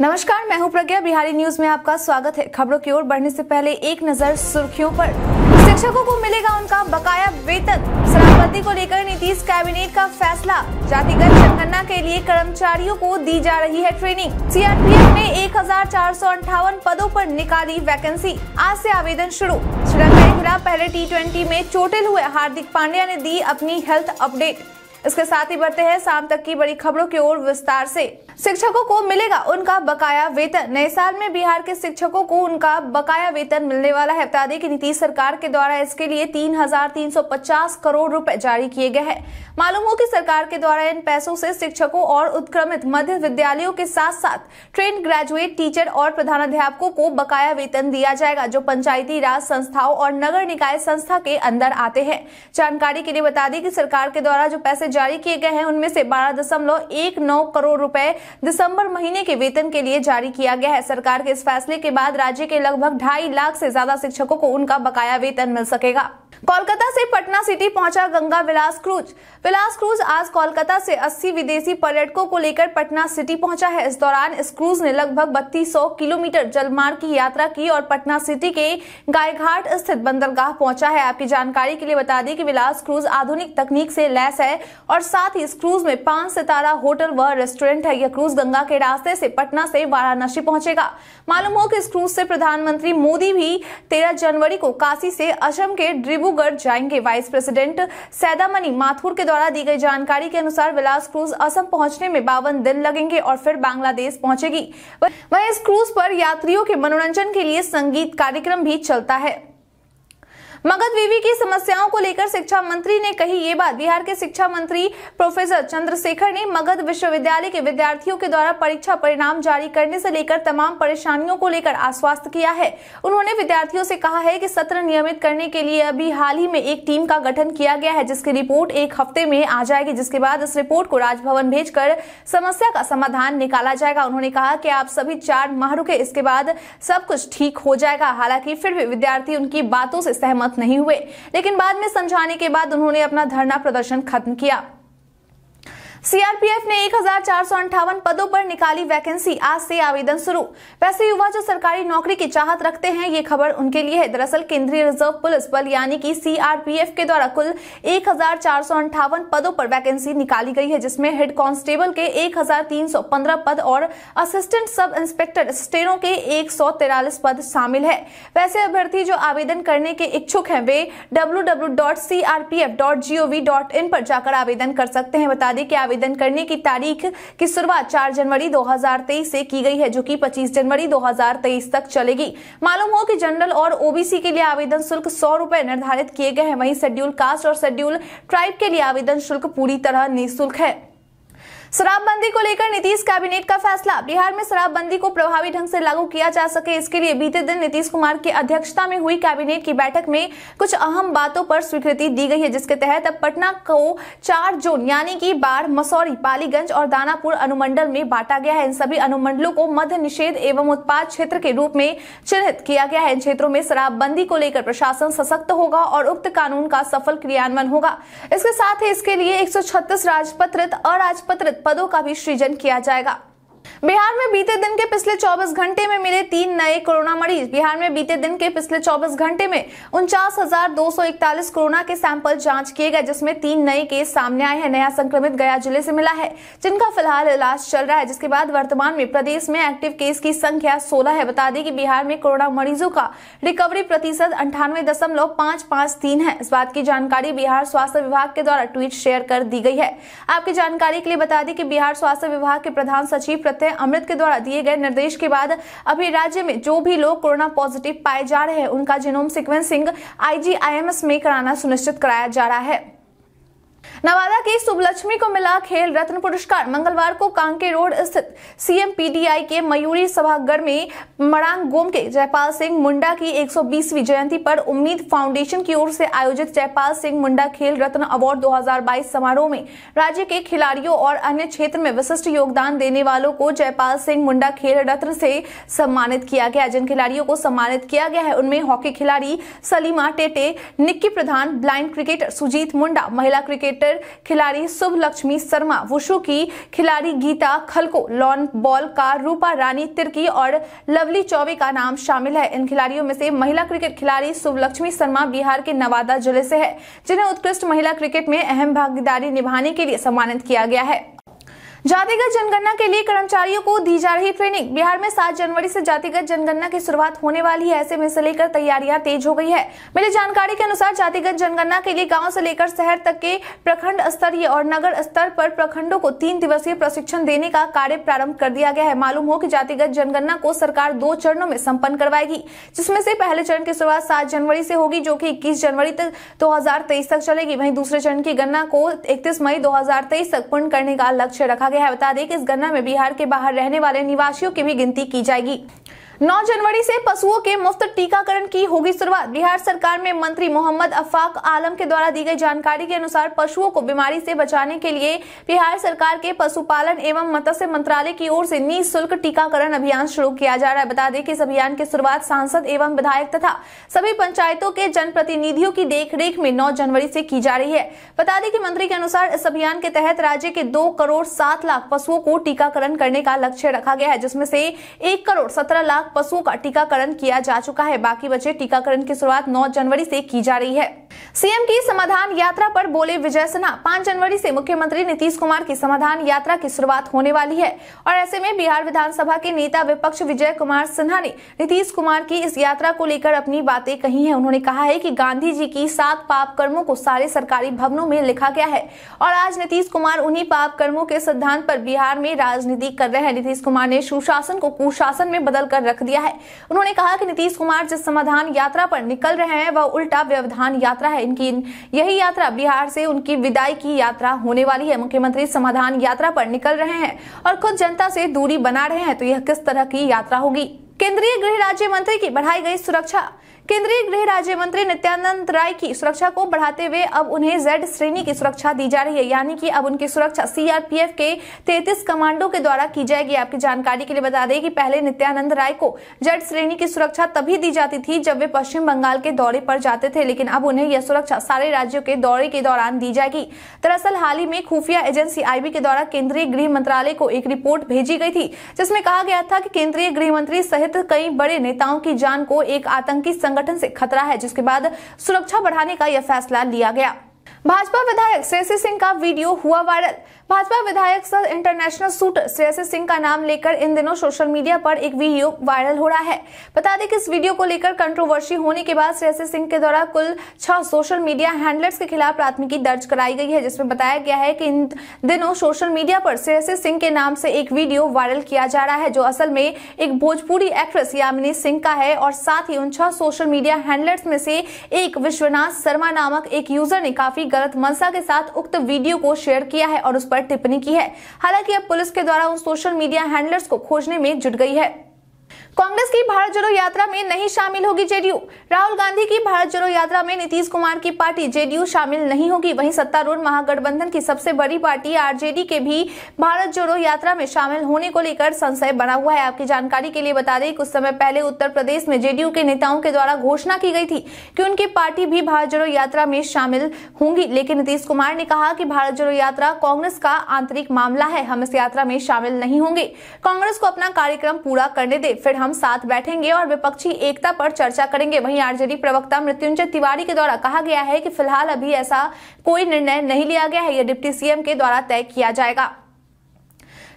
नमस्कार मैं हूं प्रज्ञा बिहारी न्यूज में आपका स्वागत है खबरों की ओर बढ़ने से पहले एक नजर सुर्खियों पर शिक्षकों को मिलेगा उनका बकाया वेतन शराबबंदी को लेकर नीतीश कैबिनेट का फैसला जातिगत जनगणना के लिए कर्मचारियों को दी जा रही है ट्रेनिंग सीआरपीएफ ने एक पदों पर निकाली वैकेंसी आज से आवेदन शुरू श्रीलंका के खिलाफ पहले टी में चोटिल हुए हार्दिक पांड्या ने दी अपनी हेल्थ अपडेट इसके साथ ही बढ़ते हैं शाम तक की बड़ी खबरों की ओर विस्तार से शिक्षकों को मिलेगा उनका बकाया वेतन नए साल में बिहार के शिक्षकों को उनका बकाया वेतन मिलने वाला है बता दें कि नीतीश सरकार के द्वारा इसके लिए 3,350 करोड़ रुपए जारी किए गए हैं मालूम हो कि सरकार के द्वारा इन पैसों से शिक्षकों और उत्क्रमित मध्य विद्यालयों के साथ साथ ट्रेन ग्रेजुएट टीचर और प्रधानाध्यापकों को बकाया वेतन दिया जाएगा जो पंचायती राज संस्थाओं और नगर निकाय संस्था के अंदर आते हैं जानकारी के लिए बता दें की सरकार के द्वारा जो पैसे से जारी किए गए हैं उनमें से बारह दशमलव एक नौ करोड़ रुपए दिसंबर महीने के वेतन के लिए जारी किया गया है सरकार के इस फैसले के बाद राज्य के लगभग ढाई लाख से ज्यादा शिक्षकों को उनका बकाया वेतन मिल सकेगा कोलकाता से पटना सिटी पहुंचा गंगा विलास क्रूज विलास क्रूज आज कोलकाता से 80 विदेशी पर्यटकों को लेकर पटना सिटी पहुंचा है इस दौरान इस क्रूज ने लगभग बत्तीस किलोमीटर जलमार्ग की यात्रा की और पटना सिटी के गायघाट स्थित बंदरगाह पहुंचा है आपकी जानकारी के लिए बता दें कि विलास क्रूज आधुनिक तकनीक से लैस है और साथ ही इस क्रूज में पांच सितारा होटल व रेस्टोरेंट है यह क्रूज गंगा के रास्ते से पटना से वाराणसी पहुंचेगा मालूम हो कि इस क्रूज से प्रधानमंत्री मोदी भी तेरह जनवरी को काशी से असम के ड्रिबू डिब्रूगढ़ जाएंगे वाइस प्रेसिडेंट सैदामनी माथुर के द्वारा दी गई जानकारी के अनुसार विलास क्रूज असम पहुंचने में बावन दिन लगेंगे और फिर बांग्लादेश पहुंचेगी वहीं इस क्रूज पर यात्रियों के मनोरंजन के लिए संगीत कार्यक्रम भी चलता है मगध बीवी की समस्याओं को लेकर शिक्षा मंत्री ने कही ये बात बिहार के शिक्षा मंत्री प्रोफेसर चंद्रशेखर ने मगध विश्वविद्यालय के विद्यार्थियों के द्वारा परीक्षा परिणाम जारी करने से लेकर तमाम परेशानियों को लेकर आश्वस्त किया है उन्होंने विद्यार्थियों से कहा है कि सत्र नियमित करने के लिए अभी हाल ही में एक टीम का गठन किया गया है जिसकी रिपोर्ट एक हफ्ते में आ जाएगी जिसके बाद इस रिपोर्ट को राजभवन भेजकर समस्या का समाधान निकाला जाएगा उन्होंने कहा कि आप सभी चार माह रुके इसके बाद सब कुछ ठीक हो जाएगा हालांकि फिर भी विद्यार्थी उनकी बातों से सहमत सहमत नहीं हुए लेकिन बाद में समझाने के बाद उन्होंने अपना धरना प्रदर्शन खत्म किया सीआरपीएफ ने एक पदों पर निकाली वैकेंसी आज से आवेदन शुरू वैसे युवा जो सरकारी नौकरी की चाहत रखते हैं ये खबर उनके लिए है दरअसल केंद्रीय रिजर्व पुलिस बल यानी कि सीआरपीएफ के द्वारा कुल एक पदों पर वैकेंसी निकाली गई है जिसमें हेड कांस्टेबल के 1315 पद और असिस्टेंट सब इंस्पेक्टर स्टेनो के एक पद शामिल है वैसे अभ्यर्थी जो आवेदन करने के इच्छुक है वे डब्ल्यू पर जाकर आवेदन कर सकते हैं बता दें कि आवेदन आवेदन करने की तारीख की शुरुआत 4 जनवरी 2023 से की गई है जो कि 25 जनवरी 2023 तक चलेगी मालूम हो कि जनरल और ओबीसी के लिए आवेदन शुल्क सौ रूपए निर्धारित किए गए हैं वहीं शेड्यूल कास्ट और शेड्यूल ट्राइब के लिए आवेदन शुल्क पूरी तरह निःशुल्क है शराबबंदी को लेकर नीतीश कैबिनेट का फैसला बिहार में शराबबंदी को प्रभावी ढंग से लागू किया जा सके इसके लिए बीते दिन नीतीश कुमार की अध्यक्षता में हुई कैबिनेट की बैठक में कुछ अहम बातों पर स्वीकृति दी गई है जिसके तहत अब पटना को चार जोन यानी कि बाढ़ मसौरी पालीगंज और दानापुर अनुमंडल में बांटा गया है इन सभी अनुमंडलों को मध्य निषेध एवं उत्पाद क्षेत्र के रूप में चिन्हित किया गया है इन क्षेत्रों में शराबबंदी को लेकर प्रशासन सशक्त होगा और उक्त कानून का सफल क्रियान्वयन होगा इसके साथ ही इसके लिए एक राजपत्रित अराजपत्रित पदों का भी सृजन किया जाएगा बिहार में बीते दिन के पिछले 24 घंटे में मिले तीन नए कोरोना मरीज बिहार में बीते दिन के पिछले 24 घंटे में उनचास कोरोना के सैंपल जांच किए गए जिसमें तीन नए केस सामने आए हैं नया संक्रमित गया जिले से मिला है जिनका फिलहाल इलाज चल रहा है जिसके बाद वर्तमान में प्रदेश में एक्टिव केस की संख्या सोलह है बता दें कि बिहार में कोरोना मरीजों का रिकवरी प्रतिशत अंठानवे है इस बात की जानकारी बिहार स्वास्थ्य विभाग के द्वारा ट्वीट शेयर कर दी गई है आपकी जानकारी के लिए बता दें कि बिहार स्वास्थ्य विभाग के प्रधान सचिव करते हैं अमृत के द्वारा दिए गए निर्देश के बाद अभी राज्य में जो भी लोग कोरोना पॉजिटिव पाए जा रहे हैं उनका जीनोम सिक्वेंसिंग आईजीआईएमएस में कराना सुनिश्चित कराया जा रहा है नवादा की सुबलक्ष्मी को मिला खेल रत्न पुरस्कार मंगलवार को कांके रोड स्थित सीएम पीडीआई के मयूरी सभागार में मरांग गोम के जयपाल सिंह मुंडा की 120वीं जयंती पर उम्मीद फाउंडेशन की ओर से आयोजित जयपाल सिंह मुंडा खेल रत्न अवार्ड 2022 समारोह में राज्य के खिलाड़ियों और अन्य क्षेत्र में विशिष्ट योगदान देने वालों को जयपाल सिंह मुंडा खेल रत्न से सम्मानित किया गया जिन खिलाड़ियों को सम्मानित किया गया है उनमें हॉकी खिलाड़ी सलीमा टेटे निक्की प्रधान ब्लाइंड क्रिकेटर सुजीत मुंडा महिला क्रिकेट क्रिकेटर खिलाड़ी शुभ लक्ष्मी शर्मा वुशु की खिलाड़ी गीता खलको लॉन बॉल का रूपा रानी तिर्की और लवली चौबे का नाम शामिल है इन खिलाड़ियों में से महिला क्रिकेट खिलाड़ी शुभ लक्ष्मी शर्मा बिहार के नवादा जिले से है जिन्हें उत्कृष्ट महिला क्रिकेट में अहम भागीदारी निभाने के लिए सम्मानित किया गया है जातिगत जनगणना के लिए कर्मचारियों को दी जा रही ट्रेनिंग बिहार में सात जनवरी से जातिगत जनगणना की शुरुआत होने वाली है ऐसे में से लेकर तैयारियां तेज हो गई है मिली जानकारी के अनुसार जातिगत जनगणना के लिए गांव से लेकर शहर तक के प्रखंड स्तरीय और नगर स्तर पर प्रखंडों को तीन दिवसीय प्रशिक्षण देने का कार्य प्रारंभ कर दिया गया है मालूम हो की जातिगत जनगणना को सरकार दो चरणों में सम्पन्न करवाएगी जिसमें से पहले चरण की शुरुआत सात जनवरी से होगी जो की इक्कीस जनवरी तक दो तक चलेगी वहीं दूसरे चरण की गणना को इकतीस मई दो तक पूर्ण करने का लक्ष्य रखा गया गया है बता दें कि इस गणना में बिहार के बाहर रहने वाले निवासियों की भी गिनती की जाएगी 9 जनवरी से पशुओं के मुफ्त टीकाकरण की होगी शुरुआत बिहार सरकार में मंत्री मोहम्मद अफाक आलम के द्वारा दी गई जानकारी के अनुसार पशुओं को बीमारी से बचाने के लिए बिहार सरकार के पशुपालन एवं मत्स्य मंत्रालय की ओर से निःशुल्क टीकाकरण अभियान शुरू किया जा रहा है बता दें कि इस अभियान की शुरुआत सांसद एवं विधायक तथा सभी पंचायतों के जनप्रतिनिधियों की देखरेख में नौ जनवरी से की जा रही है बता दें कि मंत्री के अनुसार इस अभियान के तहत राज्य के दो करोड़ सात लाख पशुओं को टीकाकरण करने का लक्ष्य रखा गया है जिसमें से एक करोड़ सत्रह लाख लाख पशुओं का टीकाकरण किया जा चुका है बाकी बचे टीकाकरण की शुरुआत 9 जनवरी से की जा रही है सीएम की समाधान यात्रा पर बोले विजय सिन्हा पांच जनवरी से मुख्यमंत्री नीतीश कुमार की समाधान यात्रा की शुरुआत होने वाली है और ऐसे में बिहार विधानसभा के नेता विपक्ष विजय कुमार सिन्हा ने नीतीश कुमार की इस यात्रा को लेकर अपनी बातें कही है उन्होंने कहा है की गांधी जी की सात पाप कर्मो को सारे सरकारी भवनों में लिखा गया है और आज नीतीश कुमार उन्हीं पाप कर्मो के सिद्धांत आरोप बिहार में राजनीति कर रहे हैं नीतीश कुमार ने सुशासन को कुशासन में बदल कर रख दिया है उन्होंने कहा कि नीतीश कुमार जिस समाधान यात्रा पर निकल रहे हैं वह उल्टा व्यवधान यात्रा है इनकी यही यात्रा बिहार से उनकी विदाई की यात्रा होने वाली है मुख्यमंत्री समाधान यात्रा पर निकल रहे हैं और खुद जनता से दूरी बना रहे हैं तो यह किस तरह की यात्रा होगी केंद्रीय गृह राज्य मंत्री की बढ़ाई गई सुरक्षा केंद्रीय गृह राज्य मंत्री नित्यानंद राय की सुरक्षा को बढ़ाते हुए अब उन्हें जेड श्रेणी की सुरक्षा दी जा रही है यानी कि अब उनकी सुरक्षा सीआरपीएफ के 33 कमांडो के द्वारा की जाएगी आपकी जानकारी के लिए बता दें कि पहले नित्यानंद राय को जेड श्रेणी की सुरक्षा तभी दी जाती थी जब वे पश्चिम बंगाल के दौरे पर जाते थे लेकिन अब उन्हें यह सुरक्षा सारे राज्यों के दौरे के दौरान दी जाएगी दरअसल हाल ही में खुफिया एजेंसी आईबी के द्वारा केंद्रीय गृह मंत्रालय को एक रिपोर्ट भेजी गई थी जिसमें कहा गया था कि केंद्रीय गृह मंत्री सहित कई बड़े नेताओं की जान को एक आतंकी संगठन से खतरा है जिसके बाद सुरक्षा बढ़ाने का यह फैसला लिया गया भाजपा विधायक शेषी सिंह का वीडियो हुआ वायरल भाजपा विधायक सर इंटरनेशनल शूटर श्रेयस सिंह का नाम लेकर इन दिनों सोशल मीडिया पर एक वीडियो वायरल हो रहा है बता दें कि इस वीडियो को लेकर कंट्रोवर्सी होने के बाद श्रेयस सिंह के द्वारा कुल छह सोशल मीडिया हैंडलर्स के खिलाफ प्राथमिकी दर्ज कराई गई है जिसमें बताया गया है कि इन दिनों सोशल मीडिया पर श्रेयस सिंह के नाम से एक वीडियो वायरल किया जा रहा है जो असल में एक भोजपुरी एक्ट्रेस यामिनी सिंह का है और साथ ही उन छह सोशल मीडिया हैंडलर्स में से एक विश्वनाथ शर्मा नामक एक यूजर ने काफी गलत मनसा के साथ उक्त वीडियो को शेयर किया है और उस पर पर टिप्पणी की है हालांकि अब पुलिस के द्वारा उन सोशल मीडिया हैंडलर्स को खोजने में जुट गई है कांग्रेस की भारत जोड़ो यात्रा में नहीं शामिल होगी जेडीयू राहुल गांधी की भारत जोड़ो यात्रा में नीतीश कुमार की पार्टी जेडीयू शामिल नहीं होगी वहीं सत्तारूढ़ महागठबंधन की सबसे बड़ी पार्टी आरजेडी के भी भारत जोड़ो यात्रा में शामिल होने को लेकर संशय बना हुआ है आपकी जानकारी के लिए बता दें कुछ समय पहले उत्तर प्रदेश में जेडीयू के नेताओं के द्वारा घोषणा की गई थी कि उनकी पार्टी भी भारत जोड़ो यात्रा में शामिल होंगी लेकिन नीतीश कुमार ने कहा कि भारत जोड़ो यात्रा कांग्रेस का आंतरिक मामला है हम इस यात्रा में शामिल नहीं होंगे कांग्रेस को अपना कार्यक्रम पूरा करने दे फिर हम हम साथ बैठेंगे और विपक्षी एकता पर चर्चा करेंगे वहीं आरजेडी प्रवक्ता मृत्युंजय तिवारी के द्वारा कहा गया है कि फिलहाल अभी ऐसा कोई निर्णय नहीं लिया गया है यह डिप्टी सीएम के द्वारा तय किया जाएगा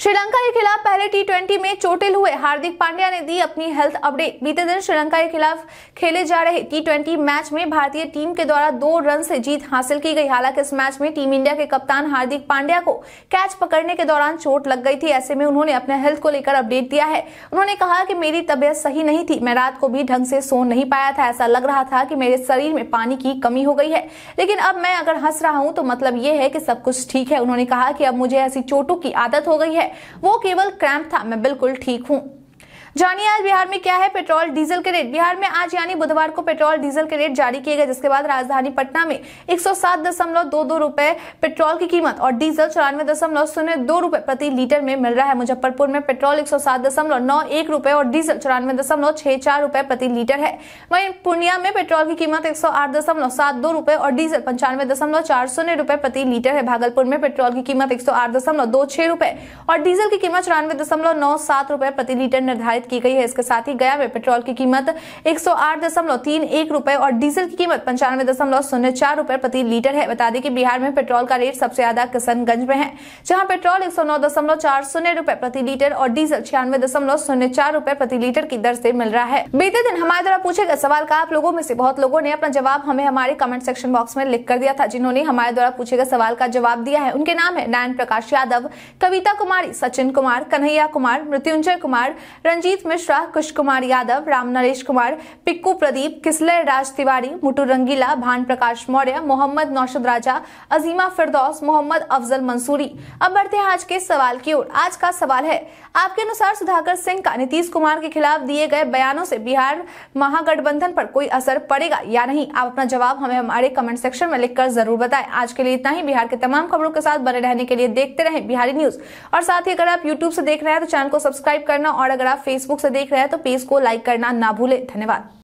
श्रीलंका के खिलाफ पहले टी में चोटिल हुए हार्दिक पांड्या ने दी अपनी हेल्थ अपडेट बीते दिन श्रीलंका के खिलाफ खेले जा रहे टी मैच में भारतीय टीम के द्वारा दो रन से जीत हासिल की गई हालांकि इस मैच में टीम इंडिया के कप्तान हार्दिक पांड्या को कैच पकड़ने के दौरान चोट लग गई थी ऐसे में उन्होंने अपने हेल्थ को लेकर अपडेट दिया है उन्होंने कहा कि मेरी तबियत सही नहीं थी मैं रात को भी ढंग से सो नहीं पाया था ऐसा लग रहा था की मेरे शरीर में पानी की कमी हो गई है लेकिन अब मैं अगर हंस रहा हूँ तो मतलब ये है की सब कुछ ठीक है उन्होंने कहा कि अब मुझे ऐसी चोटों की आदत हो गई है वो केवल क्रैम्प था मैं बिल्कुल ठीक हूँ जानिए आज बिहार में क्या है पेट्रोल डीजल के रेट बिहार में आज यानी बुधवार को पेट्रोल डीजल के रेट जारी किए गए जिसके बाद राजधानी पटना में एक सौ पेट्रोल की कीमत और डीजल चौरानवे दशमलव शून्य दो रुपए प्रति लीटर में मिल रहा है मुजफ्फरपुर में पेट्रोल एक सौ और डीजल चौरानवे दशमलव छह चार रुपए प्रति लीटर है वहीं पूर्णिया में पेट्रोल की कीमत एक सौ और डीजल पंचानवे दशमलव चार शून्य रुपए प्रति लीटर है भागलपुर में पेट्रोल की कीमत एक सौ रुपए और डीजल की कीमत चौरानवे दशमलव नौ सात रुपए प्रति लीटर निर्धारित निर्धारित की गई है इसके साथ ही गया में पेट्रोल की कीमत एक सौ रुपए और डीजल की कीमत पंचानवे दशमलव शून्य चार रुपए प्रति लीटर है बता दें कि बिहार में पेट्रोल का रेट सबसे ज्यादा किशनगंज में है जहां पेट्रोल एक सौ नौ दशमलव चार शून्य रुपए प्रति लीटर और डीजल छियानवे दशमलव शून्य चार रुपए प्रति लीटर की दर से मिल रहा है बीते दिन हमारे द्वारा पूछे गए सवाल का आप लोगों में से बहुत लोगों ने अपना जवाब हमें हमारे कमेंट सेक्शन बॉक्स में लिख कर दिया था जिन्होंने हमारे द्वारा पूछे गए सवाल का जवाब दिया है उनके नाम है नारायण प्रकाश यादव कविता कुमारी सचिन कुमार कन्हैया कुमार मृत्युंजय कुमार रंजीत अभिजीत मिश्रा कुश कुमार यादव राम नरेश कुमार पिक्कू प्रदीप किसलर राज तिवारी मुटू रंगीला भान प्रकाश मौर्य मोहम्मद नौशद राजा अजीमा फिरदौस मोहम्मद अफजल मंसूरी अब बढ़ते हैं आज के सवाल की ओर आज का सवाल है आपके अनुसार सुधाकर सिंह का नीतीश कुमार के खिलाफ दिए गए बयानों से बिहार महागठबंधन पर कोई असर पड़ेगा या नहीं आप अपना जवाब हमें हमारे कमेंट सेक्शन में लिखकर जरूर बताएं आज के लिए इतना ही बिहार के तमाम खबरों के साथ बने रहने के लिए देखते रहें बिहारी न्यूज और साथ ही अगर आप यूट्यूब से देख रहे हैं तो चैनल को सब्सक्राइब करना और अगर आप फेसबुक से देख रहे हैं तो पेज को लाइक करना ना भूले धन्यवाद